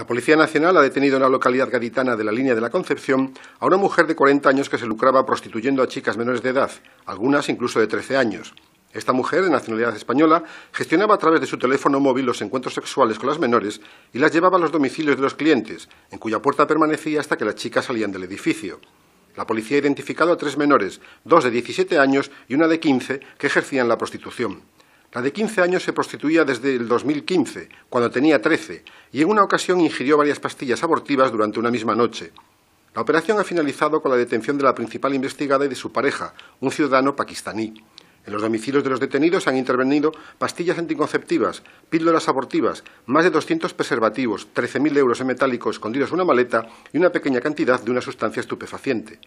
La Policía Nacional ha detenido en la localidad gaditana de la línea de la Concepción a una mujer de 40 años que se lucraba prostituyendo a chicas menores de edad, algunas incluso de 13 años. Esta mujer, de nacionalidad española, gestionaba a través de su teléfono móvil los encuentros sexuales con las menores y las llevaba a los domicilios de los clientes, en cuya puerta permanecía hasta que las chicas salían del edificio. La policía ha identificado a tres menores, dos de 17 años y una de 15, que ejercían la prostitución. La de 15 años se prostituía desde el 2015, cuando tenía 13, y en una ocasión ingirió varias pastillas abortivas durante una misma noche. La operación ha finalizado con la detención de la principal investigada y de su pareja, un ciudadano pakistaní. En los domicilios de los detenidos han intervenido pastillas anticonceptivas, píldoras abortivas, más de 200 preservativos, 13.000 euros en metálico escondidos en una maleta y una pequeña cantidad de una sustancia estupefaciente.